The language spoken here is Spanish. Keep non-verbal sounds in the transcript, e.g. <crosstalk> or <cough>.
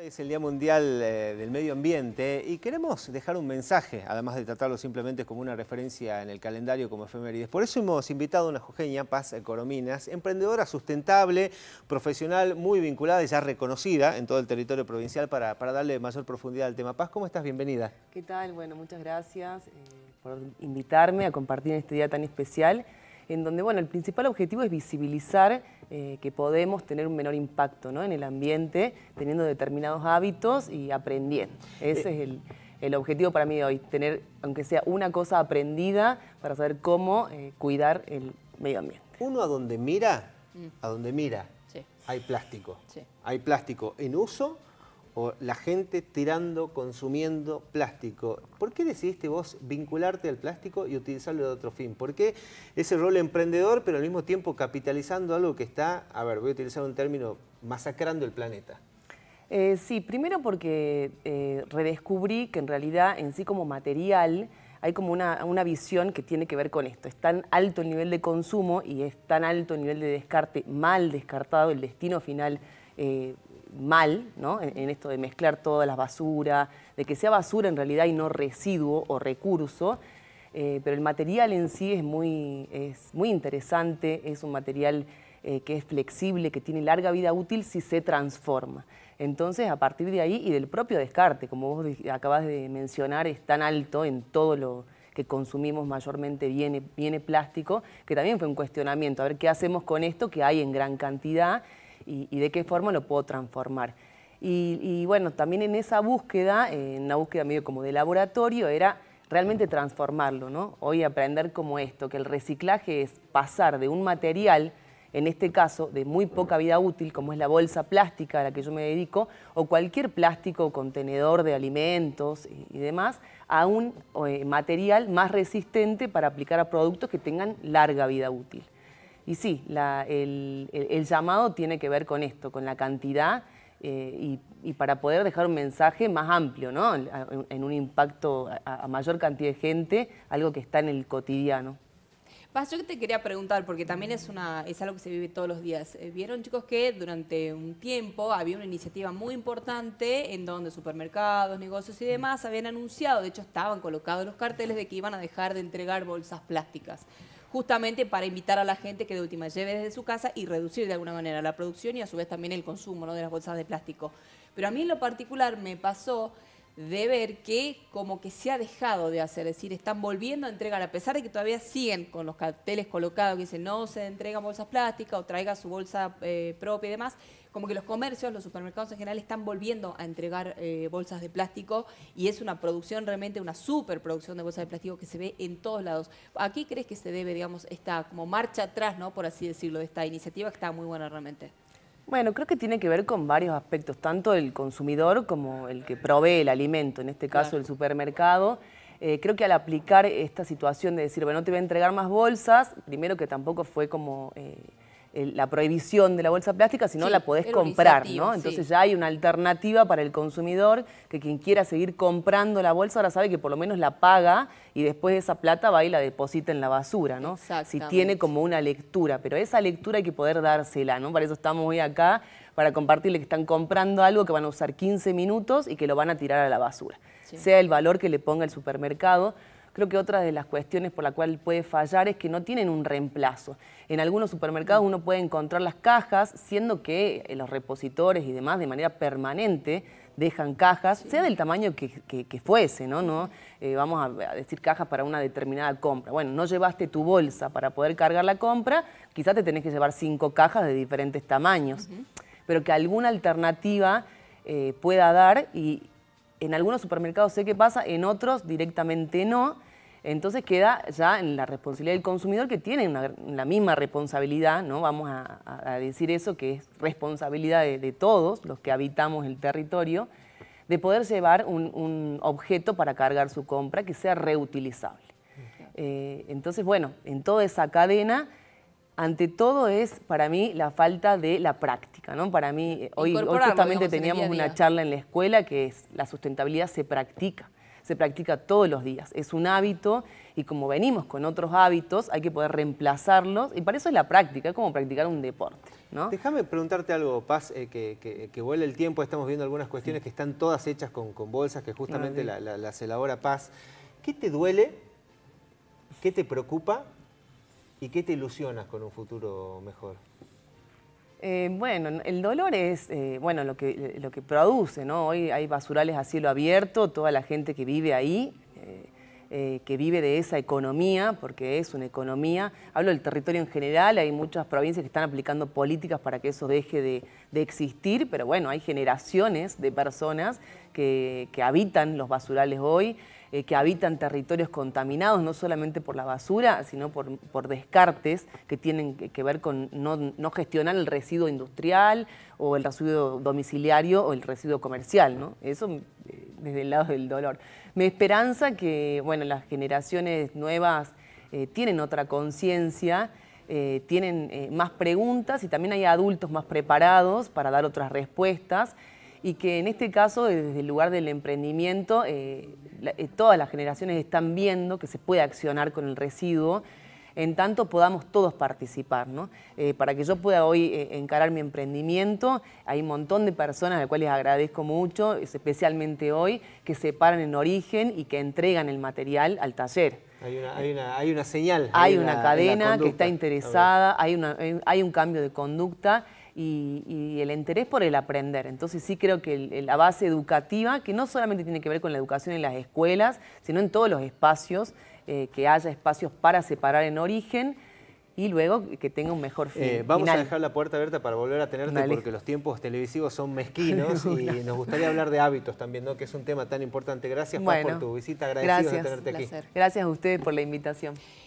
Es el Día Mundial eh, del Medio Ambiente y queremos dejar un mensaje, además de tratarlo simplemente como una referencia en el calendario como efemérides. Por eso hemos invitado a una jujeña, Paz Corominas, emprendedora sustentable, profesional muy vinculada y ya reconocida en todo el territorio provincial para, darle mayor profundidad al tema. Paz, ¿cómo estás? Bienvenida. ¿Qué tal? Bueno, muchas gracias eh, por invitarme a compartir este día tan especial en donde bueno, el principal objetivo es visibilizar eh, que podemos tener un menor impacto en el ambiente teniendo determinados hábitos y aprendiendo. Ese es el, objetivo para mí de hoy, tener, aunque sea una cosa aprendida, para saber cómo eh, cuidar el medio ambiente. Uno a donde mira, mm. a donde mira, hay plástico. Hay plástico en uso o la gente tirando, consumiendo plástico. ¿Por qué decidiste vos vincularte al plástico y utilizarlo de otro fin? ¿Por qué ese rol emprendedor, pero al mismo tiempo capitalizando algo que está, a ver, voy a utilizar un término, masacrando el planeta? Eh, sí, primero porque eh, redescubrí que en realidad en sí como material hay como una, visión que tiene que ver con esto. Es tan alto el nivel de consumo y es tan alto el nivel de descarte, mal descartado el destino final eh, mal, ¿no? En, esto de mezclar todas las basuras, de que sea basura en realidad y no residuo o recurso. Eh, pero el material en sí es muy, es muy interesante, es un material eh, que es flexible, que tiene larga vida útil si se transforma. Entonces, a partir de ahí y del propio descarte, como vos acabas de mencionar, es tan alto en todo lo que consumimos mayormente viene, viene plástico, que también fue un cuestionamiento, a ver qué hacemos con esto que hay en gran cantidad y, de qué forma lo puedo transformar. Y, bueno, también en esa búsqueda, en una búsqueda medio como de laboratorio, era realmente transformarlo, ¿no? Hoy aprender como esto, que el reciclaje es pasar de un material, en este caso de muy poca vida útil, como es la bolsa plástica a la que yo me dedico, o cualquier plástico contenedor de alimentos y demás, a un eh, material más resistente para aplicar a productos que tengan larga vida útil. Y sí, el, llamado tiene que ver con esto, con la cantidad eh, y, para poder dejar un mensaje más amplio, ¿no? en, un impacto a, mayor cantidad de gente, algo que está en el cotidiano. Paz, yo te quería preguntar, porque también es, una, es algo que se vive todos los días. Eh, Vieron, chicos, que durante un tiempo había una iniciativa muy importante en donde supermercados, negocios y demás habían anunciado, de hecho estaban colocados los carteles de que iban a dejar de entregar bolsas plásticas justamente para invitar a la gente que de última lleve desde su casa y reducir de alguna manera la producción y a su vez también el consumo de las bolsas de plástico. Pero a mí en lo particular me pasó de ver que como que se ha dejado de hacer, es decir, están volviendo a entregar, a pesar de que todavía siguen con los carteles colocados que dicen no se entregan bolsas plásticas o traiga su bolsa eh, propia y demás, como que los comercios, los supermercados en general están volviendo a entregar eh, bolsas de plástico y es una producción realmente, una superproducción de bolsas de plástico que se ve en todos lados. ¿A qué crees que se debe, digamos, esta como marcha atrás, ¿no? por así decirlo, de esta iniciativa que está muy buena realmente? Bueno, creo que tiene que ver con varios aspectos, tanto el consumidor como el que provee el alimento, en este caso el supermercado. Eh, creo que al aplicar esta situación de decir, bueno, te voy a entregar más bolsas, primero que tampoco fue como... Eh, la prohibición de la bolsa plástica, sino no la podés comprar, ¿no? Entonces ya hay una alternativa para el consumidor que quien quiera seguir comprando la bolsa ahora sabe que por lo menos la paga y después esa plata va y la deposita en la basura, ¿no? Si tiene como una lectura, pero esa lectura hay que poder dársela, ¿no? Para eso estamos hoy acá, para compartirle que están comprando algo que van a usar 15 minutos y que lo van a tirar a la basura. Sea el valor que le ponga el supermercado, Creo que otra de las cuestiones por la cual puede fallar es que no tienen un reemplazo. En algunos supermercados uno puede encontrar las cajas, siendo que eh, los repositores y demás de manera permanente dejan cajas, sea del tamaño que, fuese, ¿no? Eh, vamos a, decir cajas para una determinada compra. Bueno, no llevaste tu bolsa para poder cargar la compra, quizás te tenés que llevar cinco cajas de diferentes tamaños, pero que alguna alternativa eh, pueda dar y en algunos supermercados sé qué pasa, en otros directamente no entonces queda ya en la responsabilidad del consumidor que tiene la misma responsabilidad, ¿no? Vamos a, decir eso, que es responsabilidad de, todos los que habitamos el territorio, de poder llevar un, objeto para cargar su compra que sea reutilizable. Eh, entonces, bueno, en toda esa cadena ante todo es para mí la falta de la práctica, ¿no? Para mí, eh, hoy, justamente teníamos una charla en la escuela que es la sustentabilidad se practica se practica todos los días. Es un hábito y como venimos con otros hábitos, hay que poder reemplazarlos y para eso es la práctica, es como practicar un deporte. ¿no? Déjame preguntarte algo, Paz, eh, que, que, vuela el tiempo, estamos viendo algunas cuestiones que están todas hechas con, bolsas, que justamente las elabora Paz. ¿Qué te duele? ¿Qué te preocupa? ¿Y qué te ilusionas con un futuro mejor? Eh, bueno, el dolor es eh, bueno, lo, que, produce, ¿no? Hoy hay basurales a cielo abierto, toda la gente que vive ahí, eh, que vive de esa economía, porque es una economía, hablo del territorio en general, hay muchas provincias que están aplicando políticas para que eso deje de, existir, pero bueno, hay generaciones de personas que habitan los basurales hoy. Eh, que habitan territorios contaminados, no solamente por la basura, sino por, descartes que tienen que ver con no, gestionar el residuo industrial o el residuo domiciliario o el residuo comercial, ¿no? Eso eh, desde el lado del dolor. Me esperanza que, bueno, las generaciones nuevas eh, tienen otra conciencia, tienen más preguntas y también hay adultos más preparados para dar otras respuestas y que en este caso, desde el lugar del emprendimiento, eh, eh, todas las generaciones están viendo que se puede accionar con el residuo, en tanto podamos todos participar. ¿no? Eh, para que yo pueda hoy encarar mi emprendimiento, hay un montón de personas a las cuales agradezco mucho, especialmente hoy, que se paran en origen y que entregan el material al taller. Hay una, señal. Hay, una, cadena que está interesada, hay, hay un cambio de conducta y, el interés por el aprender. Entonces sí creo que la base educativa, que no solamente tiene que ver con la educación en las escuelas, sino en todos los espacios, eh, que haya espacios para separar en origen, y luego que tenga un mejor eh, fin. vamos a dejar la puerta abierta para volver a tenerte porque los tiempos televisivos son <laughs> mezquinos y nos gustaría hablar de hábitos también, ¿no? que es un tema tan importante. Gracias por tu visita, agradecido de tenerte aquí. Gracias a ustedes por la invitación.